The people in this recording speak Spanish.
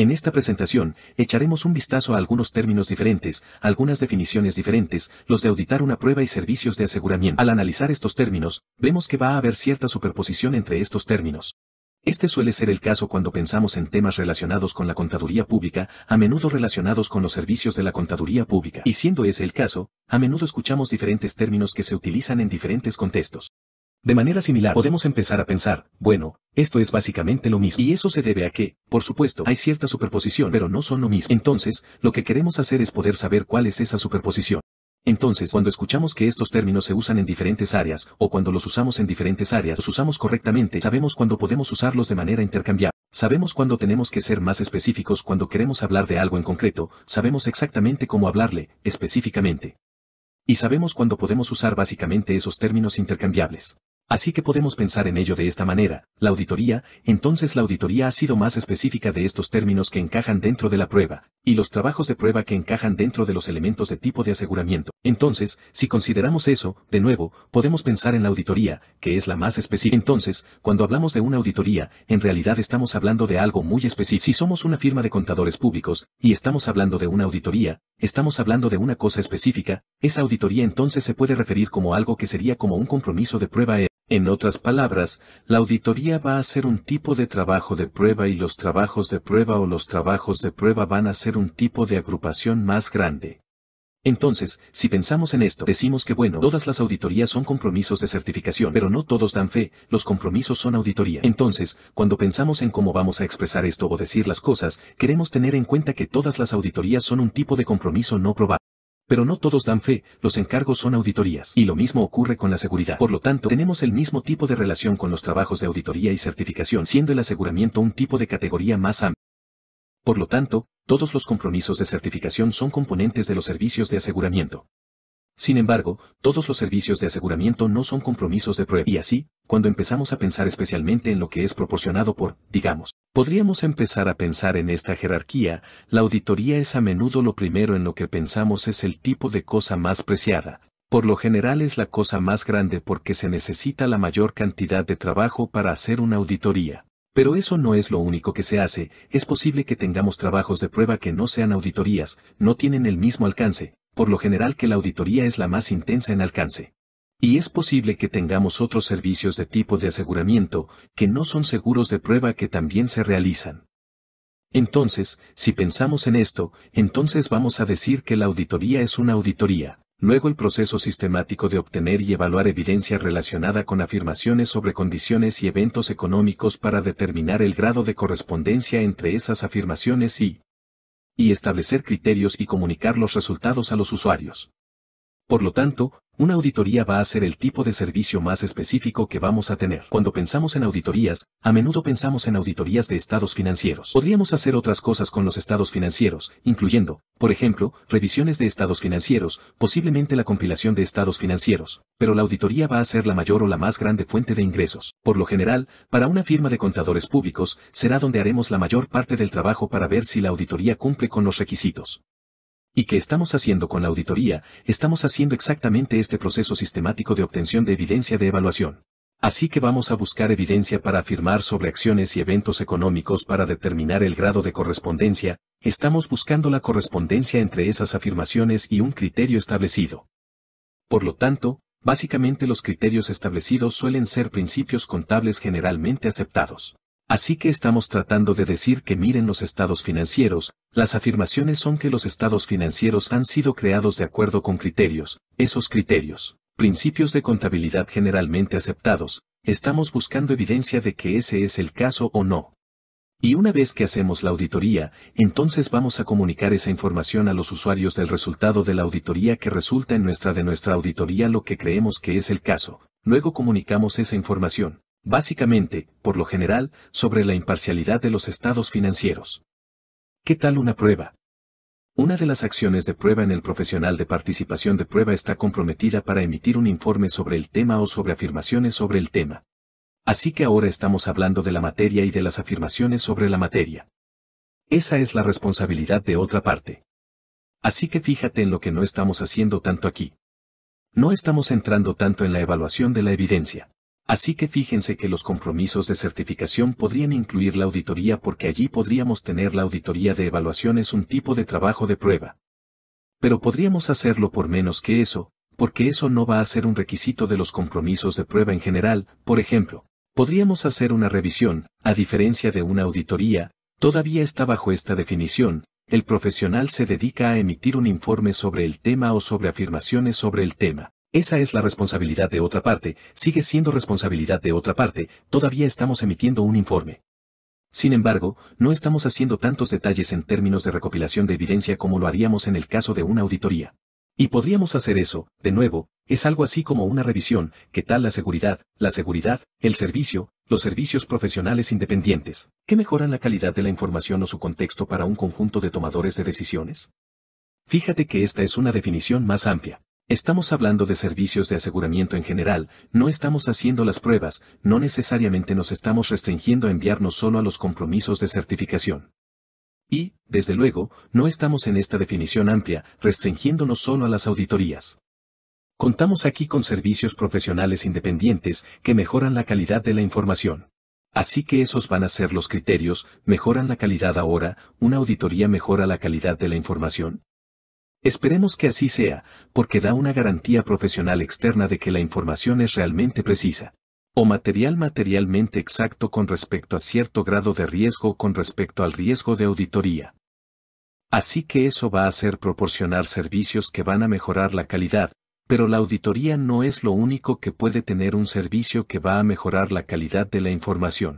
En esta presentación, echaremos un vistazo a algunos términos diferentes, algunas definiciones diferentes, los de auditar una prueba y servicios de aseguramiento. Al analizar estos términos, vemos que va a haber cierta superposición entre estos términos. Este suele ser el caso cuando pensamos en temas relacionados con la contaduría pública, a menudo relacionados con los servicios de la contaduría pública. Y siendo ese el caso, a menudo escuchamos diferentes términos que se utilizan en diferentes contextos. De manera similar podemos empezar a pensar, bueno, esto es básicamente lo mismo. Y eso se debe a que, por supuesto, hay cierta superposición, pero no son lo mismo. Entonces, lo que queremos hacer es poder saber cuál es esa superposición. Entonces, cuando escuchamos que estos términos se usan en diferentes áreas, o cuando los usamos en diferentes áreas, los usamos correctamente, sabemos cuándo podemos usarlos de manera intercambiable. Sabemos cuándo tenemos que ser más específicos cuando queremos hablar de algo en concreto, sabemos exactamente cómo hablarle, específicamente. Y sabemos cuándo podemos usar básicamente esos términos intercambiables. Así que podemos pensar en ello de esta manera, la auditoría, entonces la auditoría ha sido más específica de estos términos que encajan dentro de la prueba, y los trabajos de prueba que encajan dentro de los elementos de tipo de aseguramiento. Entonces, si consideramos eso, de nuevo, podemos pensar en la auditoría, que es la más específica. Entonces, cuando hablamos de una auditoría, en realidad estamos hablando de algo muy específico. Si somos una firma de contadores públicos, y estamos hablando de una auditoría, estamos hablando de una cosa específica, esa auditoría entonces se puede referir como algo que sería como un compromiso de prueba. En otras palabras, la auditoría va a ser un tipo de trabajo de prueba y los trabajos de prueba o los trabajos de prueba van a ser un tipo de agrupación más grande. Entonces, si pensamos en esto, decimos que bueno, todas las auditorías son compromisos de certificación, pero no todos dan fe, los compromisos son auditoría. Entonces, cuando pensamos en cómo vamos a expresar esto o decir las cosas, queremos tener en cuenta que todas las auditorías son un tipo de compromiso no probado. Pero no todos dan fe, los encargos son auditorías. Y lo mismo ocurre con la seguridad. Por lo tanto, tenemos el mismo tipo de relación con los trabajos de auditoría y certificación, siendo el aseguramiento un tipo de categoría más amplia. Por lo tanto, todos los compromisos de certificación son componentes de los servicios de aseguramiento. Sin embargo, todos los servicios de aseguramiento no son compromisos de prueba. Y así, cuando empezamos a pensar especialmente en lo que es proporcionado por, digamos, Podríamos empezar a pensar en esta jerarquía, la auditoría es a menudo lo primero en lo que pensamos es el tipo de cosa más preciada, por lo general es la cosa más grande porque se necesita la mayor cantidad de trabajo para hacer una auditoría. Pero eso no es lo único que se hace, es posible que tengamos trabajos de prueba que no sean auditorías, no tienen el mismo alcance, por lo general que la auditoría es la más intensa en alcance. Y es posible que tengamos otros servicios de tipo de aseguramiento que no son seguros de prueba que también se realizan. Entonces, si pensamos en esto, entonces vamos a decir que la auditoría es una auditoría, luego el proceso sistemático de obtener y evaluar evidencia relacionada con afirmaciones sobre condiciones y eventos económicos para determinar el grado de correspondencia entre esas afirmaciones y y establecer criterios y comunicar los resultados a los usuarios. Por lo tanto, una auditoría va a ser el tipo de servicio más específico que vamos a tener. Cuando pensamos en auditorías, a menudo pensamos en auditorías de estados financieros. Podríamos hacer otras cosas con los estados financieros, incluyendo, por ejemplo, revisiones de estados financieros, posiblemente la compilación de estados financieros, pero la auditoría va a ser la mayor o la más grande fuente de ingresos. Por lo general, para una firma de contadores públicos, será donde haremos la mayor parte del trabajo para ver si la auditoría cumple con los requisitos y que estamos haciendo con la auditoría, estamos haciendo exactamente este proceso sistemático de obtención de evidencia de evaluación. Así que vamos a buscar evidencia para afirmar sobre acciones y eventos económicos para determinar el grado de correspondencia, estamos buscando la correspondencia entre esas afirmaciones y un criterio establecido. Por lo tanto, básicamente los criterios establecidos suelen ser principios contables generalmente aceptados. Así que estamos tratando de decir que miren los estados financieros, las afirmaciones son que los estados financieros han sido creados de acuerdo con criterios, esos criterios, principios de contabilidad generalmente aceptados, estamos buscando evidencia de que ese es el caso o no. Y una vez que hacemos la auditoría, entonces vamos a comunicar esa información a los usuarios del resultado de la auditoría que resulta en nuestra de nuestra auditoría lo que creemos que es el caso, luego comunicamos esa información, básicamente, por lo general, sobre la imparcialidad de los estados financieros. ¿Qué tal una prueba? Una de las acciones de prueba en el profesional de participación de prueba está comprometida para emitir un informe sobre el tema o sobre afirmaciones sobre el tema. Así que ahora estamos hablando de la materia y de las afirmaciones sobre la materia. Esa es la responsabilidad de otra parte. Así que fíjate en lo que no estamos haciendo tanto aquí. No estamos entrando tanto en la evaluación de la evidencia. Así que fíjense que los compromisos de certificación podrían incluir la auditoría porque allí podríamos tener la auditoría de evaluaciones un tipo de trabajo de prueba. Pero podríamos hacerlo por menos que eso, porque eso no va a ser un requisito de los compromisos de prueba en general, por ejemplo, podríamos hacer una revisión, a diferencia de una auditoría, todavía está bajo esta definición, el profesional se dedica a emitir un informe sobre el tema o sobre afirmaciones sobre el tema. Esa es la responsabilidad de otra parte, sigue siendo responsabilidad de otra parte, todavía estamos emitiendo un informe. Sin embargo, no estamos haciendo tantos detalles en términos de recopilación de evidencia como lo haríamos en el caso de una auditoría. Y podríamos hacer eso, de nuevo, es algo así como una revisión, ¿qué tal la seguridad, la seguridad, el servicio, los servicios profesionales independientes, que mejoran la calidad de la información o su contexto para un conjunto de tomadores de decisiones? Fíjate que esta es una definición más amplia. Estamos hablando de servicios de aseguramiento en general, no estamos haciendo las pruebas, no necesariamente nos estamos restringiendo a enviarnos solo a los compromisos de certificación. Y, desde luego, no estamos en esta definición amplia, restringiéndonos solo a las auditorías. Contamos aquí con servicios profesionales independientes que mejoran la calidad de la información. Así que esos van a ser los criterios, mejoran la calidad ahora, una auditoría mejora la calidad de la información, Esperemos que así sea, porque da una garantía profesional externa de que la información es realmente precisa o material materialmente exacto con respecto a cierto grado de riesgo con respecto al riesgo de auditoría. Así que eso va a ser proporcionar servicios que van a mejorar la calidad, pero la auditoría no es lo único que puede tener un servicio que va a mejorar la calidad de la información.